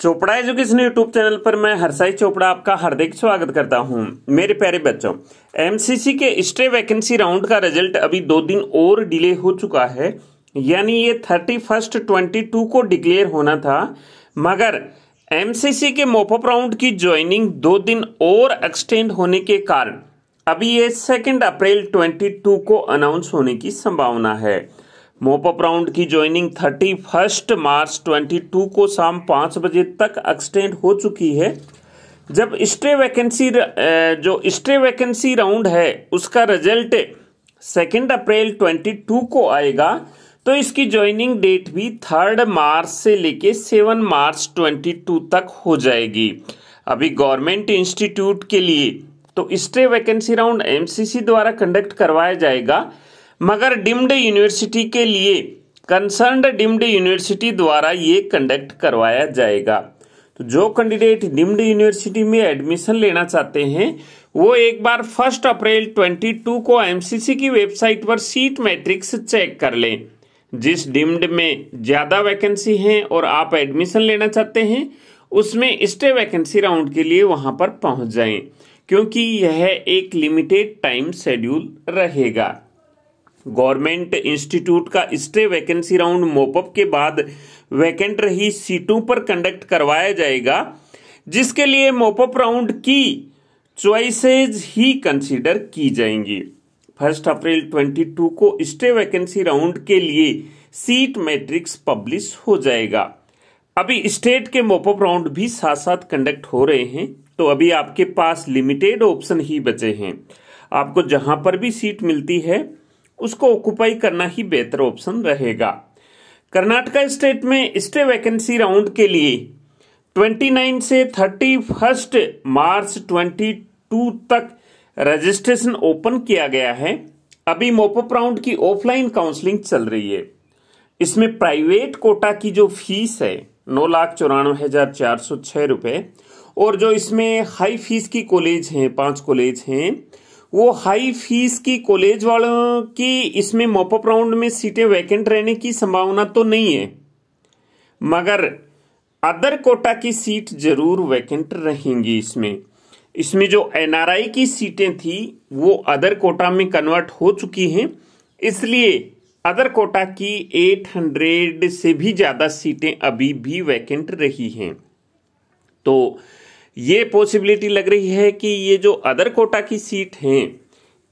Chopra education YouTube channel पर मैं हरसाई चोपड़ा आपका हार्दिक स्वागत करता हूं मेरे प्यारे बच्चों एमसीसी के स्ट्रे वैकेंसी राउंड का रिजल्ट अभी दो दिन और डिले हो चुका है यानी ये थर्टी फर्स्ट ट्वेंटी टू को डिक्लेयर होना था मगर एमसीसी के मोपअप राउंड की ज्वाइनिंग दो दिन और एक्सटेंड होने के कारण अभी ये सेकेंड अप्रैल ट्वेंटी टू को अनाउंस होने की संभावना है मोपअप राउंड की ज्वाइनिंग 31 मार्च 22 को शाम पाँच बजे तक एक्सटेंड हो चुकी है जब स्टे वैकेंसी जो स्टे वैकेंसी राउंड है उसका रिजल्ट सेकेंड अप्रैल 22 को आएगा तो इसकी ज्वाइनिंग डेट भी थर्ड मार्च से लेके सेवन मार्च 22 तक हो जाएगी अभी गवर्नमेंट इंस्टीट्यूट के लिए तो स्टे वैकेंसी राउंड एमसीसी द्वारा कंडक्ट करवाया जाएगा मगर डिम्ड यूनिवर्सिटी के लिए कंसर्न डिम्ड यूनिवर्सिटी द्वारा ये कंडक्ट करवाया जाएगा तो जो कैंडिडेट डिम्ड यूनिवर्सिटी में एडमिशन लेना चाहते हैं वो एक बार फर्स्ट अप्रैल 22 को एमसीसी की वेबसाइट पर सीट मैट्रिक्स चेक कर लें जिस डिम्ड में ज़्यादा वैकेंसी है और आप एडमिशन लेना चाहते हैं उसमें स्टे वैकेंसी राउंड के लिए वहां पर पहुंच जाएं क्योंकि यह एक लिमिटेड टाइम शेड्यूल रहेगा गवर्नमेंट इंस्टीट्यूट का स्टे वैकेंसी राउंड मोपअप के बाद वैकेंट रही सीटों पर कंडक्ट करवाया जाएगा जिसके लिए मोपअप राउंड की चॉइसेज ही कंसीडर की जाएंगी फर्स्ट अप्रैल 22 को स्टे वैकेंसी राउंड के लिए सीट मैट्रिक्स पब्लिश हो जाएगा अभी स्टेट के मोपअप राउंड भी साथ साथ कंडक्ट हो रहे हैं तो अभी आपके पास लिमिटेड ऑप्शन ही बचे हैं आपको जहां पर भी सीट मिलती है उसको ऑक्यूपाई करना ही बेहतर ऑप्शन रहेगा कर्नाटका स्टेट में स्टे वैकेंसी राउंड के लिए 29 से 31 मार्च 22 तक रजिस्ट्रेशन ओपन किया गया है अभी मोपअप राउंड की ऑफलाइन काउंसलिंग चल रही है इसमें प्राइवेट कोटा की जो फीस है नौ लाख चौरानवे हजार चार सौ छह रुपए और जो इसमें हाई फीस की कॉलेज हैं पांच कॉलेज हैं वो हाई फीस की कॉलेज वालों की इसमें मोपअप राउंड में सीटें वैकेंट रहने की संभावना तो नहीं है मगर अदर कोटा की सीट जरूर वैकेंट रहेंगी इसमें इसमें जो एनआरआई की सीटें थी वो अदर कोटा में कन्वर्ट हो चुकी हैं इसलिए अदर कोटा की 800 से भी ज़्यादा सीटें अभी भी वैकेंट रही हैं तो ये पॉसिबिलिटी लग रही है कि ये जो अदर कोटा की सीट हैं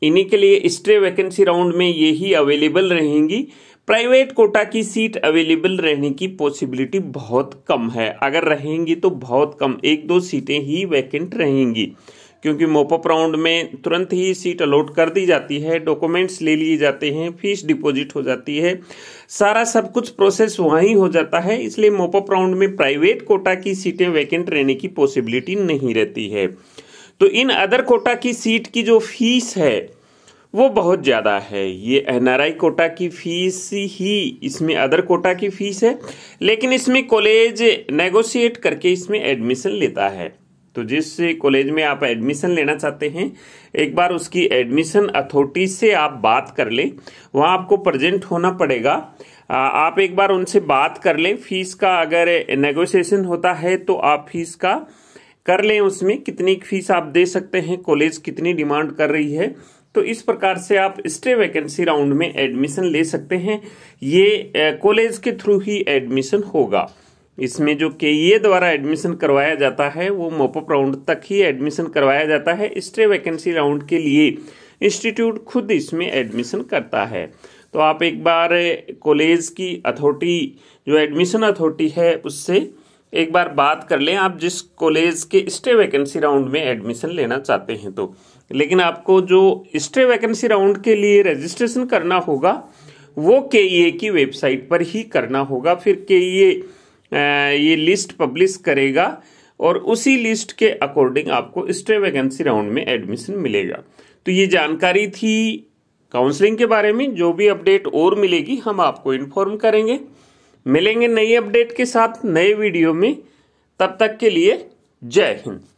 इन्हीं के लिए स्ट्रे वैकेंसी राउंड में ये ही अवेलेबल रहेंगी प्राइवेट कोटा की सीट अवेलेबल रहने की पॉसिबिलिटी बहुत कम है अगर रहेंगी तो बहुत कम एक दो सीटें ही वैकेंट रहेंगी क्योंकि मोपअप राउंड में तुरंत ही सीट अलॉट कर दी जाती है डॉक्यूमेंट्स ले लिए जाते हैं फीस डिपॉजिट हो जाती है सारा सब कुछ प्रोसेस वहीं हो जाता है इसलिए मोपअप राउंड में प्राइवेट कोटा की सीटें वैकेंट रहने की पॉसिबिलिटी नहीं रहती है तो इन अदर कोटा की सीट की जो फीस है वो बहुत ज़्यादा है ये एन कोटा की फीस ही इसमें अदर कोटा की फीस है लेकिन इसमें कॉलेज नेगोशिएट करके इसमें एडमिशन लेता है तो जिस कॉलेज में आप एडमिशन लेना चाहते हैं एक बार उसकी एडमिशन अथॉरिटी से आप बात कर लें वहाँ आपको प्रेजेंट होना पड़ेगा आप एक बार उनसे बात कर लें फीस का अगर नेगोशिएशन होता है तो आप फीस का कर लें उसमें कितनी फीस आप दे सकते हैं कॉलेज कितनी डिमांड कर रही है तो इस प्रकार से आप स्टे वैकेंसी राउंड में एडमिशन ले सकते हैं ये कॉलेज के थ्रू ही एडमिशन होगा इसमें जो के ई ए द्वारा एडमिशन करवाया जाता है वो मोपअप राउंड तक ही एडमिशन करवाया जाता है स्ट्रे वैकेंसी राउंड के लिए इंस्टीट्यूट खुद इसमें एडमिशन करता है तो आप एक बार कॉलेज की अथॉरिटी जो एडमिशन अथॉरिटी है उससे एक बार बात कर लें आप जिस कॉलेज के स्टे वैकेंसी राउंड में एडमिशन लेना चाहते हैं तो लेकिन आपको जो स्टे वैकेंसी राउंड के लिए रजिस्ट्रेशन करना होगा वो के की वेबसाइट पर ही करना होगा फिर के ये लिस्ट पब्लिश करेगा और उसी लिस्ट के अकॉर्डिंग आपको स्टे वैकेंसी राउंड में एडमिशन मिलेगा तो ये जानकारी थी काउंसलिंग के बारे में जो भी अपडेट और मिलेगी हम आपको इन्फॉर्म करेंगे मिलेंगे नई अपडेट के साथ नए वीडियो में तब तक के लिए जय हिंद